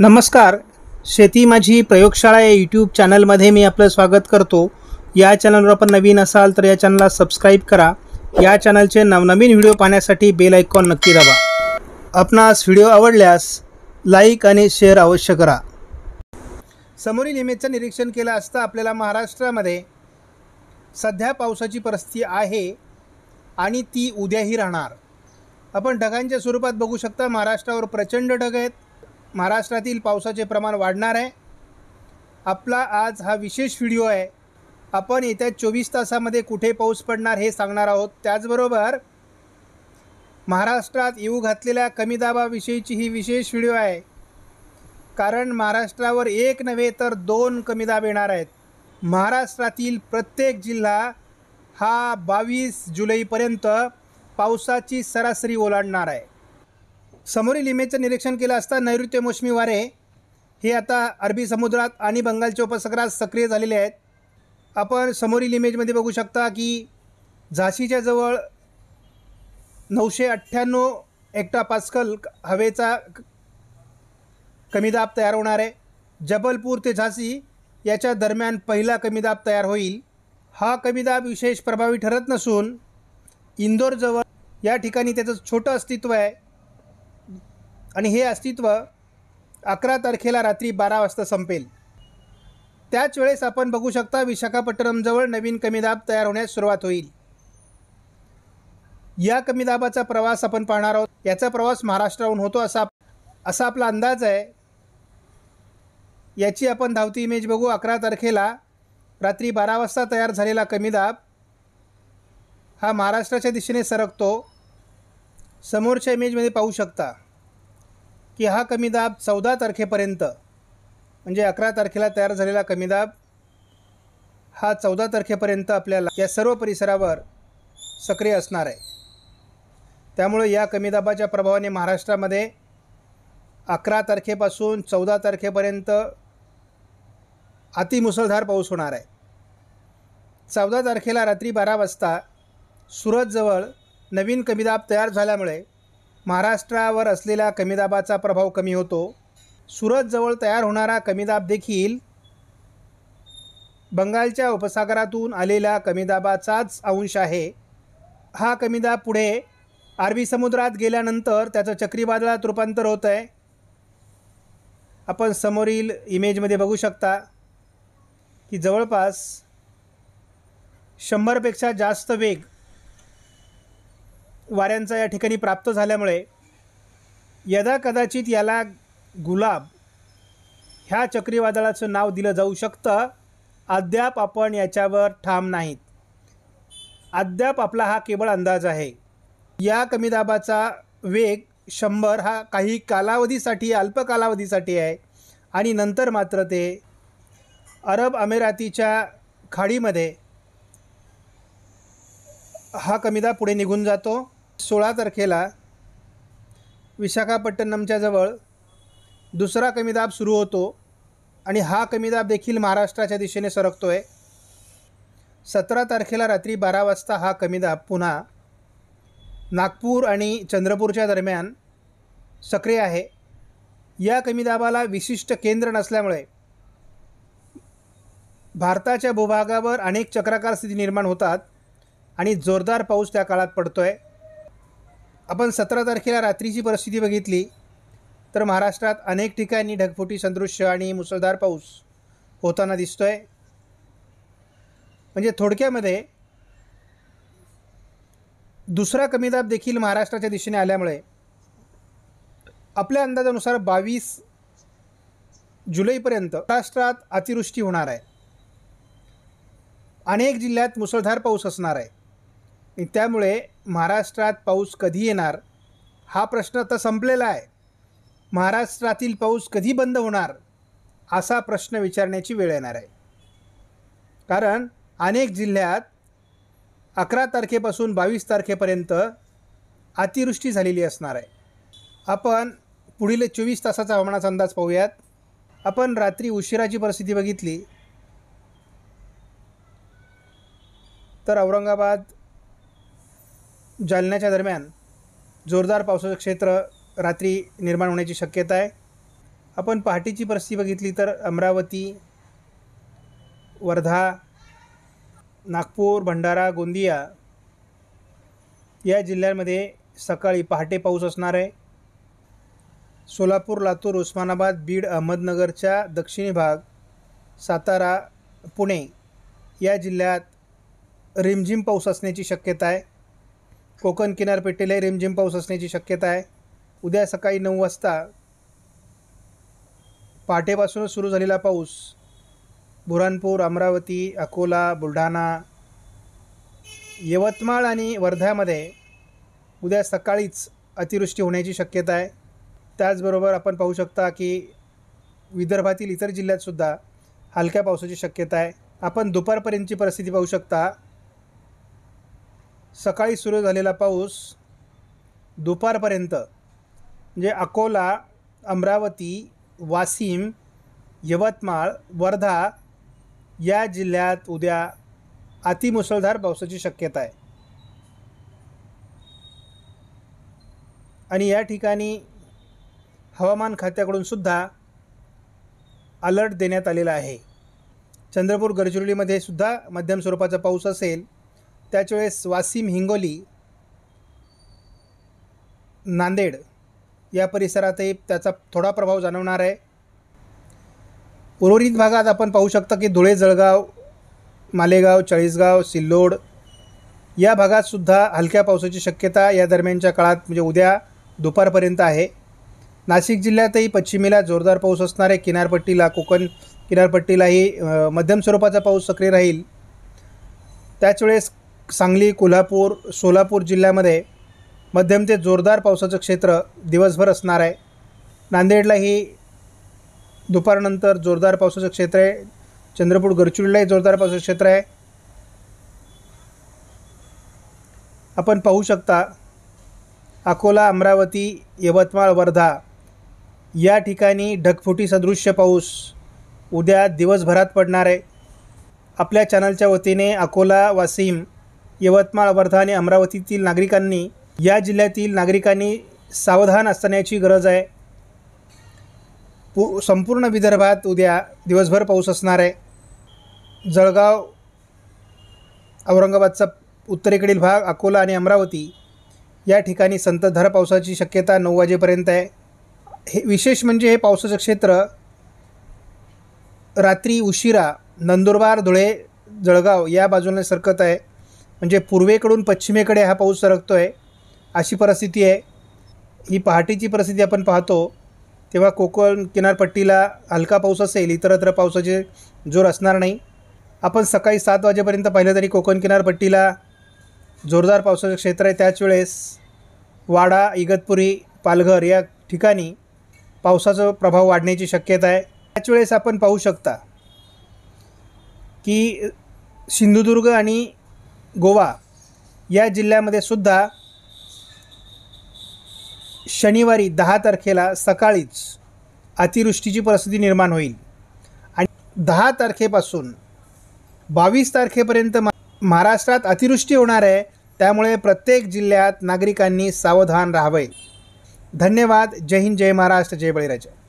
नमस्कार शेती माझी प्रयोगशाळा या यूट्यूब चॅनलमध्ये मी आपलं स्वागत करतो या चॅनलवर आपण नवीन असाल तर या चॅनलला सबस्क्राईब करा या चॅनलचे नवनवीन व्हिडिओ पाहण्यासाठी बेल आयकॉन नक्की दाबा आपणास व्हिडिओ आवडल्यास लाईक आणि शेअर अवश्य करा समोरील इमेजचं निरीक्षण केलं असता आपल्याला महाराष्ट्रामध्ये सध्या पावसाची परिस्थिती आहे आणि ती उद्याही राहणार आपण ढगांच्या स्वरूपात बघू शकता महाराष्ट्रावर प्रचंड ढग आहेत महाराष्ट्रातील पावसाचे प्रमाण वाढणार आहे आपला आज हा विशेष व्हिडिओ आहे आपण येत्या चोवीस तासामध्ये कुठे पाऊस पडणार हे सांगणार आहोत त्याचबरोबर महाराष्ट्रात येऊ घातलेल्या कमी दाबाविषयीची ही विशेष व्हिडिओ आहे कारण महाराष्ट्रावर एक नव्हे तर दोन कमी दाब येणार आहेत महाराष्ट्रातील प्रत्येक जिल्हा हा बावीस जुलैपर्यंत पावसाची सरासरी ओलांडणार आहे समोरील इमेजचं निरीक्षण केलं असता नैऋत्य मोसमी वारे हे आता अरबी समुद्रात आणि बंगालच्या उपसागरात सक्रिय झालेले आहेत आपण समोरील इमेजमध्ये बघू शकता की झाशीच्या जवळ नऊशे अठ्ठ्याण्णव एकटा पास्कल हवेचा कमीदाब तयार होणार आहे जबलपूर ते झाशी याच्या दरम्यान पहिला कमीदाब तयार होईल हा कमीदाब विशेष प्रभावी ठरत नसून इंदोरजवळ या ठिकाणी त्याचं छोटं अस्तित्व आहे आणि हे अस्तित्व अकरा तारखेला रात्री बारा वाजता संपेल त्याच वेळेस आपण बघू शकता विशाखापट्टणमजवळ नवीन कमीदाब तयार होण्यास सुरुवात होईल या कमीदाबाचा प्रवास आपण पाहणार आहोत याचा प्रवास महाराष्ट्राहून होतो असा असा आपला अंदाज आहे याची आपण धावती इमेज बघू अकरा तारखेला रात्री बारा वाजता तयार झालेला कमीदाब हा महाराष्ट्राच्या दिशेने सरकतो समोरच्या इमेजमध्ये पाहू शकता की हा कमी दाब चौदा तारखेपर्यंत म्हणजे अकरा तारखेला तयार झालेला कमी दाब हा चौदा तारखेपर्यंत आपल्याला या सर्व परिसरावर सक्रिय असणार आहे त्यामुळे या कमी दाबाच्या प्रभावाने महाराष्ट्रामध्ये अकरा तारखेपासून चौदा तारखेपर्यंत अतिमुसळधार पाऊस होणार आहे चौदा तारखेला रात्री बारा वाजता सुरतजवळ नवीन कमीदाब तयार झाल्यामुळे महाराष्ट्रावर असलेला कमीदाबाचा प्रभाव कमी होतो सुरतजवळ तयार होणारा कमीदाब देखील बंगालच्या उपसागरातून आलेला कमीदाबाचाच अंश आहे हा कमीदाब पुढे अरबी समुद्रात गेल्यानंतर त्याचं चक्रीवादळात रूपांतर होत आहे आपण समोरील इमेजमध्ये बघू शकता की जवळपास शंभरपेक्षा जास्त वेग वाऱ्यांचा या ठिकाणी प्राप्त झाल्यामुळे यदा कदाचित याला गुलाब ह्या चक्रीवादळाचं नाव दिलं जाऊ शकतं अद्याप आपण याच्यावर ठाम नाहीत अद्याप आपला हा केवळ अंदाज आहे या कमी दाबाचा वेग शंभर हा काही कालावधीसाठी अल्प कालावधीसाठी आहे आणि नंतर मात्र ते अरब अमिरातीच्या खाडीमध्ये हा कमीदा पुढे निघून जातो सोळा तारखेला विशाखापट्टणमच्या जवळ दुसरा कमीदाब सुरू होतो आणि हा कमीदाब देखील महाराष्ट्राच्या दिशेने सरकतो आहे सतरा तारखेला रात्री बारा वाजता हा कमीदाब पुन्हा नागपूर आणि चंद्रपूरच्या दरम्यान सक्रिय आहे या कमीदाबाला विशिष्ट केंद्र नसल्यामुळे भारताच्या भूभागावर अनेक चक्राकार स्थिती निर्माण होतात आणि जोरदार पाऊस त्या काळात पडतो आहे आपण सतरा तारखेला रात्रीची परिस्थिती बघितली तर महाराष्ट्रात अनेक ठिकाणी ढगफुटी सदृश्य आणि मुसळधार पाऊस होताना दिसतो आहे म्हणजे थोडक्यामध्ये दुसरा कमीदाब देखील महाराष्ट्राच्या दिशेने आल्यामुळे आपल्या अंदाजानुसार बावीस जुलैपर्यंत महाराष्ट्रात अतिवृष्टी होणार आहे अनेक जिल्ह्यात मुसळधार पाऊस असणार आहे त्यामुळे महाराष्ट्रात पाऊस कधी येणार हा प्रश्न आता संपलेला आहे महाराष्ट्रातील पाऊस कधी बंद होणार असा प्रश्न विचारण्याची वेळ येणार आहे कारण अनेक जिल्ह्यात अकरा तारखेपासून बावीस तारखेपर्यंत अतिवृष्टी झालेली असणार आहे आपण पुढील चोवीस तासाचा हवामानाचा अंदाज पाहूयात आपण रात्री उशिराची परिस्थिती बघितली तर औरंगाबाद जालन्याच्या दरम्यान जोरदार पावसाचं क्षेत्र रात्री निर्माण होण्याची शक्यता आहे आपण पहाटेची परिस्थिती बघितली तर अमरावती वर्धा नागपूर भंडारा गोंदिया या जिल्ह्यांमध्ये सकाळी पहाटे पाऊस असणार आहे सोलापूर लातूर उस्मानाबाद बीड अहमदनगरच्या दक्षिणी भाग सातारा पुणे या जिल्ह्यात रिमझिम पाऊस असण्याची शक्यता आहे कोकण किनारपट्टीलाही रिमझिम पाऊस असण्याची शक्यता आहे उद्या सकाळी नऊ वाजता पहाटेपासूनच सुरू झालेला पाऊस बुरहानपूर अमरावती अकोला बुलढाणा यवतमाळ आणि वर्ध्यामध्ये उद्या सकाळीच अतिवृष्टी होण्याची शक्यता आहे त्याचबरोबर आपण पाहू शकता की विदर्भातील इतर जिल्ह्यातसुद्धा हलक्या पावसाची शक्यता आहे आपण दुपारपर्यंतची परिस्थिती पाहू शकता सकाळी सुरू झालेला पाऊस दुपारपर्यंत म्हणजे अकोला अमरावती वाशिम यवतमाळ वर्धा या जिल्ह्यात उद्या अतिमुसळधार पावसाची शक्यता आहे आणि या ठिकाणी हवामान खात्याकडून सुद्धा अलर्ट देण्यात आलेला आहे चंद्रपूर गडचिरोलीमध्ये सुद्धा मध्यम स्वरूपाचा पाऊस असेल त्याचवेळेस वेळेस वासिम हिंगोली नांदेड या परिसरातही त्याचा थोडा प्रभाव जाणवणार आहे उर्वरित भागात आपण पाहू शकता की धुळे जळगाव मालेगाव चाळीसगाव सिल्लोड या भागातसुद्धा हलक्या पावसाची शक्यता या दरम्यानच्या काळात म्हणजे उद्या दुपारपर्यंत आहे नाशिक जिल्ह्यातही पश्चिमेला जोरदार पाऊस असणार आहे किनारपट्टीला कोकण किनारपट्टीलाही मध्यम स्वरूपाचा पाऊस सक्रिय राहील त्याच सांगली कोल्हापूर सोलापूर जिल्ह्यामध्ये मध्यम ते जोरदार पावसाचं क्षेत्र दिवसभर असणार आहे नांदेडलाही दुपारनंतर जोरदार पावसाचं क्षेत्र आहे चंद्रपूर गडचिरोलीलाही जोरदार पावसाचं क्षेत्र आहे आपण पाहू शकता अकोला अमरावती यवतमाळ वर्धा या ठिकाणी ढगफुटी सदृश्य पाऊस उद्या दिवसभरात पडणार आहे आपल्या चॅनलच्या वतीने अकोला वासिम यवतमाळ वर्धा आणि अमरावतीतील नागरिकांनी या जिल्ह्यातील नागरिकांनी सावधान असण्याची गरज आहे पू संपूर्ण विदर्भात उद्या दिवसभर पाऊस असणार आहे जळगाव औरंगाबादचा उत्तरेकडील भाग अकोला आणि अमरावती या ठिकाणी संततधार पावसाची शक्यता नऊ वाजेपर्यंत आहे हे विशेष म्हणजे हे पावसाचं क्षेत्र रात्री उशिरा नंदुरबार धुळे जळगाव या बाजूने सरकत आहे म्हणजे पूर्वेकडून पश्चिमेकडे हा पाऊस सरकतो आहे अशी परिस्थिती आहे ही पहाटेची परिस्थिती आपण पाहतो तेव्हा कोकण किनारपट्टीला हलका पाऊस असेल इतरत्र पावसाचे जोर असणार नाही आपण सकाळी सात वाजेपर्यंत पाहिलं तरी कोकण किनारपट्टीला जोरदार पावसाचे क्षेत्र आहे त्याच वेळेस वाडा इगतपुरी पालघर या ठिकाणी पावसाचा प्रभाव वाढण्याची शक्यता आहे त्याच वेळेस आपण पाहू शकता की सिंधुदुर्ग आणि गोवा या जिल्ह्यामध्ये सुद्धा शनिवारी दहा तारखेला सकाळीच अतिवृष्टीची परिस्थिती निर्माण होईल आणि दहा तारखेपासून बावीस तारखेपर्यंत महाराष्ट्रात अतिवृष्टी होणार आहे त्यामुळे प्रत्येक जिल्ह्यात नागरिकांनी सावधान राहावे धन्यवाद जय हिंद जय महाराष्ट्र जय बळीराजा